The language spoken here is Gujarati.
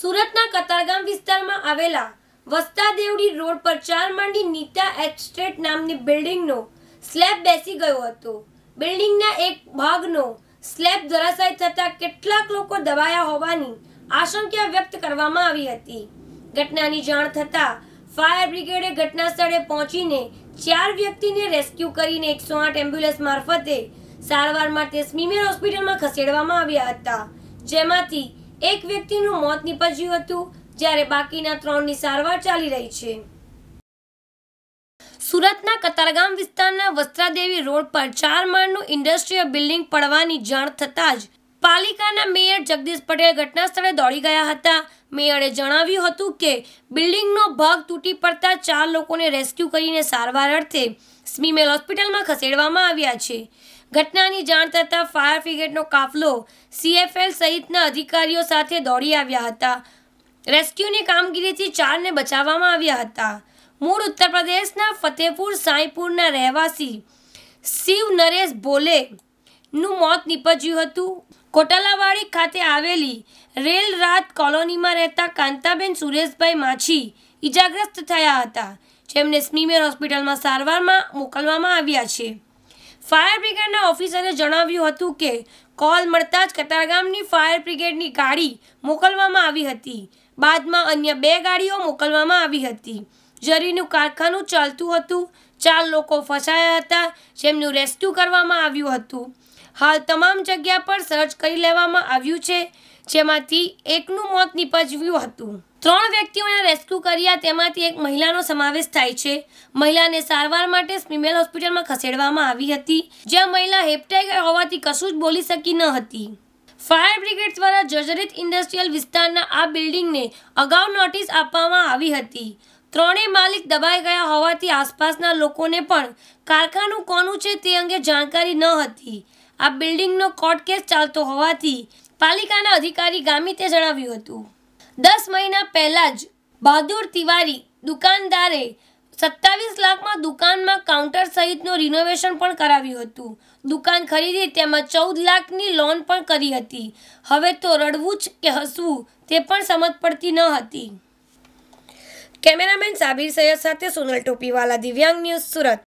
સુરતના કતારગામ વિસ્તારમાં આવેલા વસ્તા દેવડી રોડ પર ચાર માંડી નીતા એસ્ટેટ નામની બિલ્ડિંગનો સ્લેબ બેસી ગયો હતો બિલ્ડિંગના એક ભાગનો સ્લેબ ધરાશાય થતાં કેટલાક લોકો દબાયા હોવાની આશંકા વ્યક્ત કરવામાં આવી હતી ઘટનાની જાણ થતાં ફાયર બ્રિગેડે ઘટના સ્થળે પહોંચીને ચાર વ્યક્તિને રેસ્ક્યુ કરીને એકસો આઠ એમ્બ્યુલન્સ મારફતે સારવાર માટે સ્મીમેર હોસ્પિટલમાં ખસેડવામાં આવ્યા હતા જેમાંથી એક વ્યક્તિનું મોત નીપજ્યું હતું જ્યારે બાકીના ત્રણની સારવાર ચાલી રહી છે સુરતના કતારગામ વિસ્તારના વસ્ત્રાદેવી રોડ પર ચાર માળનું ઇન્ડસ્ટ્રીયલ બિલ્ડિંગ પડવાની જાણ થતાં જ પાલિકાના મેયર જગદીશ પટેલ ઘટના સ્થળે દોડી ગયા હતા મેયરે જણાવ્યું હતું કે બિલ્ડિંગનો ભાગ તૂટી પડતા ચાર લોકોને રેસ્ક્યુ કરીને સારવાર અર્થે સ્મીમેલ હોસ્પિટલમાં ખસેડવામાં આવ્યા છે ઘટનાની જાણ થતાં ફાયર બ્રિગેડનો કાફલો સીએફએલ સહિતના અધિકારીઓ સાથે દોડી આવ્યા હતા રેસ્ક્યુની કામગીરીથી ચારને બચાવવામાં આવ્યા હતા મૂળ ઉત્તર પ્રદેશના ફતેપુર સાંઈપુરના રહેવાસી શિવ નરેશ ભોલે મોત નીપજ્યું હતું કોટલાવાડી ખાતે આવેલી રેલ રાત કોલોનીમાં રહેતા કાંતાબેન સુરેશભાઈ માછી ઈજાગ્રસ્ત થયા હતા જેમને સ્મીમેર હોસ્પિટલમાં સારવારમાં મોકલવામાં આવ્યા છે ફાયર બ્રિગેડના ઓફિસરે જણાવ્યું હતું કે કોલ મળતા જ કતારગામની ફાયર બ્રિગેડની ગાડી મોકલવામાં આવી હતી બાદમાં અન્ય બે ગાડીઓ મોકલવામાં આવી હતી જરીનું કારખાનું ચાલતું હતું ચાર લોકો ફસાયા હતા જેમનું રેસ્ક્યુ કરવામાં આવ્યું હતું હાલ તમામ જગ્યા પર સર્ચ કરી લેવામાં આવ્યું છે જેમાંથી એકનું મોત નિપજ્યું હતું ત્રણ વ્યક્તિઓને રેસ્ક્યુ કર્યા તેમાંથી એક મહિલાનો સમાવેશ થાય છે મહિલાને સારવાર માટે સ્મિમેલ હોસ્પિટલમાં ખસેડવામાં આવી હતી જ્યાં મહિલા હેપટાઇક હોવાથી કશું જ બોલી શકી ન હતી ફાયર બ્રિગેડ દ્વારા જર્જરિત ઇન્ડસ્ટ્રીયલ વિસ્તારના આ બિલ્ડિંગને અગાઉ નોટિસ આપવામાં આવી હતી ત્રણેય માલિક દબાઈ ગયા હોવાથી આસપાસના લોકોને પણ કારખાનું કોનું છે તે અંગે જાણકારી ન હતી આ બિલ્ડિંગનો કોર્ટ કેસ ચાલતો હોવાથી પાલિકાના અધિકારી ગામિતે જણાવ્યું હતું દસ મહિના પહેલાં જ બહાદુર તિવારી દુકાનદારે સત્તાવીસ લાખમાં દુકાનમાં કાઉન્ટર સહિતનું રિનોવેશન પણ કરાવ્યું હતું દુકાન ખરીદી તેમાં ચૌદ લાખની લોન પણ કરી હતી હવે તો રડવું જ કે હસવું તે પણ સમજ પડતી ન હતી કેમેરામેન સાબિર સૈયદ સાથે સોનલ ટોપીવાલા દિવ્યાંગ ન્યૂઝ સુરત